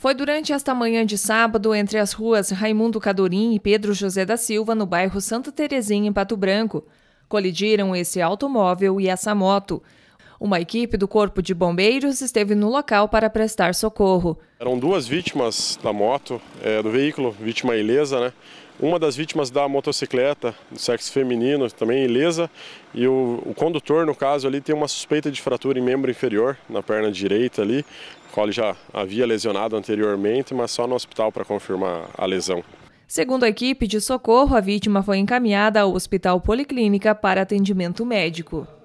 Foi durante esta manhã de sábado, entre as ruas Raimundo Cadorim e Pedro José da Silva, no bairro Santa Terezinha, em Pato Branco. Colidiram esse automóvel e essa moto. Uma equipe do Corpo de Bombeiros esteve no local para prestar socorro. Eram duas vítimas da moto, é, do veículo, vítima ilesa, né? Uma das vítimas da motocicleta, do sexo feminino, também ilesa, e o, o condutor, no caso, ali tem uma suspeita de fratura em membro inferior, na perna direita ali, qual ele já havia lesionado anteriormente, mas só no hospital para confirmar a lesão. Segundo a equipe de socorro, a vítima foi encaminhada ao Hospital Policlínica para atendimento médico.